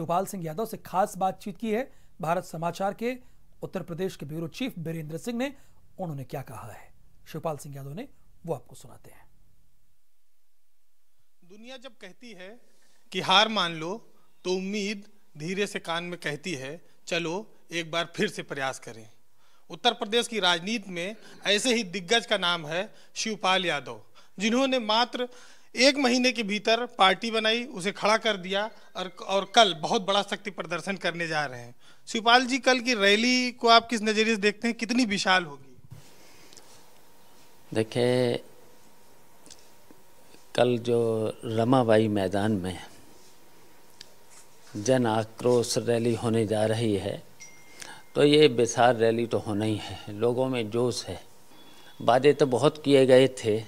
गोपाल सिंह यादव से खास बातचीत की है भारत समाचार के उत्तर प्रदेश के ब्यूरो चीफ बीरेंद्र सिंह ने उन्होंने क्या कहा है शिवपाल सिंह यादव ने वो आपको सुनाते हैं दुनिया जब कहती है कि हार मान लो तो उम्मीद धीरे से कान में कहती है चलो एक बार फिर से प्रयास करें उत्तर प्रदेश की राजनीति में ऐसे ही दिग्गज का नाम है शिवपाल यादव जिन्होंने मात्र एक महीने के भीतर पार्टी बनाई उसे खड़ा कर दिया और और कल बहुत बड़ा शक्ति प्रदर्शन करने जा रहे हैं शिवपाल जी कल की रैली को आप किस नज़रिए से देखते हैं कितनी विशाल होगी देखे कल जो रमाबाई मैदान में जन आक्रोश रैली होने जा रही है तो ये बेसार रैली तो होना ही है लोगों में जोश है वादे तो बहुत किए गए थे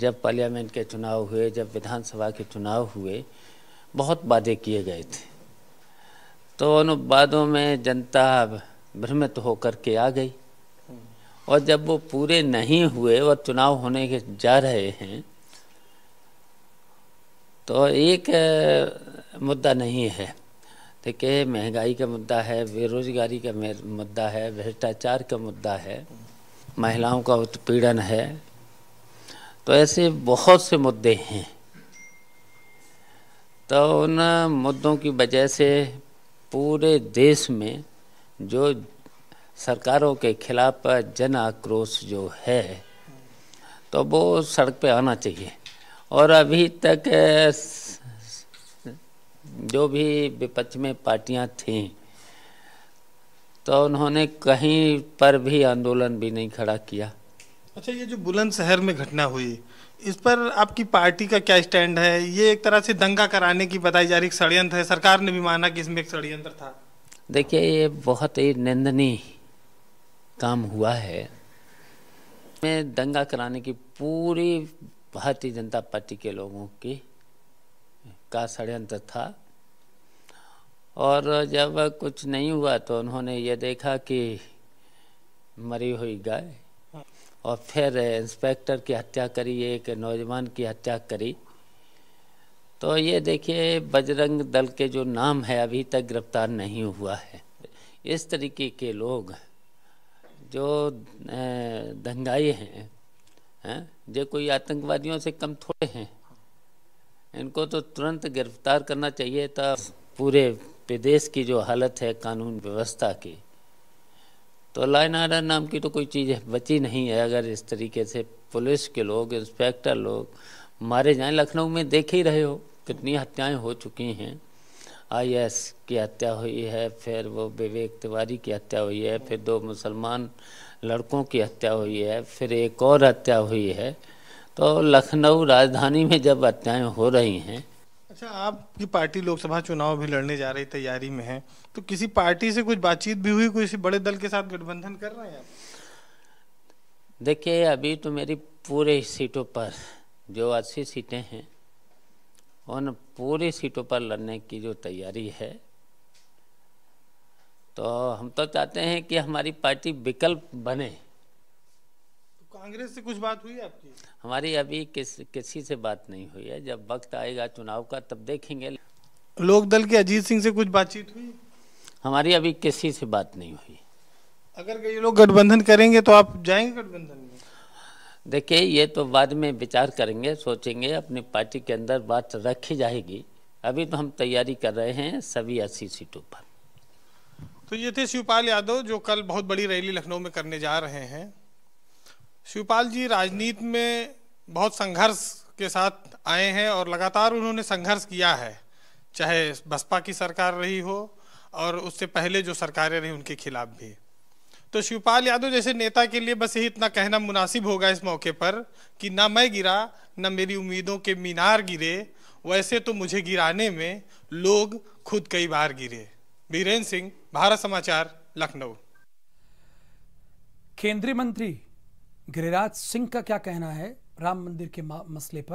जब पार्लियामेंट के चुनाव हुए जब विधानसभा के चुनाव हुए बहुत वादे किए गए थे तो उन वादों में जनता भ्रमित होकर के आ गई और जब वो पूरे नहीं हुए और चुनाव होने के जा रहे हैं तो एक मुद्दा नहीं है देखिए महंगाई का मुद्दा है बेरोजगारी का मुद्दा है भ्रष्टाचार का मुद्दा है महिलाओं का उत्पीड़न है तो ऐसे बहुत से मुद्दे हैं तो उन मुद्दों की वजह से पूरे देश में जो सरकारों के खिलाफ जन आक्रोश जो है तो वो सड़क पे आना चाहिए और अभी तक जो भी विपक्ष में पार्टियां थीं तो उन्होंने कहीं पर भी आंदोलन भी नहीं खड़ा किया अच्छा ये जो बुलंद शहर में घटना हुई इस पर आपकी पार्टी का क्या स्टैंड है ये एक तरह से दंगा कराने की बताई जा रही षडयंत्र है सरकार ने भी माना कि इसमें एक षडयंत्र था देखिए ये बहुत ही निंदनीय काम हुआ है मैं दंगा कराने की पूरी भारतीय जनता पार्टी के लोगों की का षडयंत्र था और जब कुछ नहीं हुआ तो उन्होंने ये देखा कि मरी हुई गाय और फिर इंस्पेक्टर की हत्या करी एक नौजवान की हत्या करी तो ये देखिए बजरंग दल के जो नाम है अभी तक गिरफ्तार नहीं हुआ है इस तरीके के लोग जो दंगाई हैं है? जो कोई आतंकवादियों से कम थोड़े हैं इनको तो तुरंत गिरफ्तार करना चाहिए था पूरे प्रदेश की जो हालत है कानून व्यवस्था की तो लाइन आर्डर नाम की तो कोई चीज़ बची नहीं है अगर इस तरीके से पुलिस के लोग इंस्पेक्टर लोग मारे जाएं लखनऊ में देख ही रहे हो कितनी हत्याएं हो चुकी हैं आई की हत्या हुई है फिर वो विवेक तिवारी की हत्या हुई है फिर दो मुसलमान लड़कों की हत्या हुई है फिर एक और हत्या हुई है तो लखनऊ राजधानी में जब हत्याएँ हो रही हैं अच्छा आपकी पार्टी लोकसभा चुनाव भी लड़ने जा रही तैयारी में है तो किसी पार्टी से कुछ बातचीत भी हुई किसी बड़े दल के साथ गठबंधन कर रहे हैं आप देखिए अभी तो मेरी पूरे सीटों पर जो अस्सी सीटें हैं उन पूरी सीटों पर लड़ने की जो तैयारी है तो हम तो चाहते हैं कि हमारी पार्टी विकल्प बने कांग्रेस से कुछ बात हुई आपकी हमारी अभी किस किसी से बात नहीं हुई है जब वक्त आएगा चुनाव का तब देखेंगे लोक दल के अजीत सिंह से कुछ बातचीत हुई हमारी अभी किसी से बात नहीं हुई अगर ये लोग गठबंधन करेंगे तो आप जाएंगे गठबंधन में देखिए ये तो बाद में विचार करेंगे सोचेंगे अपनी पार्टी के अंदर बात रखी जाएगी अभी तो हम तैयारी कर रहे हैं सभी अस्सी सीटों पर तो ये थे शिवपाल यादव जो कल बहुत बड़ी रैली लखनऊ में करने जा रहे हैं शिवपाल जी राजनीति में बहुत संघर्ष के साथ आए हैं और लगातार उन्होंने संघर्ष किया है चाहे बसपा की सरकार रही हो और उससे पहले जो सरकारें रही उनके खिलाफ भी तो शिवपाल यादव जैसे नेता के लिए बस यही इतना कहना मुनासिब होगा इस मौके पर कि ना मैं गिरा ना मेरी उम्मीदों के मीनार गिरे वैसे तो मुझे गिराने में लोग खुद कई बार गिरे बीरेन्द्र सिंह भारत समाचार लखनऊ केंद्रीय मंत्री गिरिराज सिंह का क्या कहना है राम मंदिर के मसले पर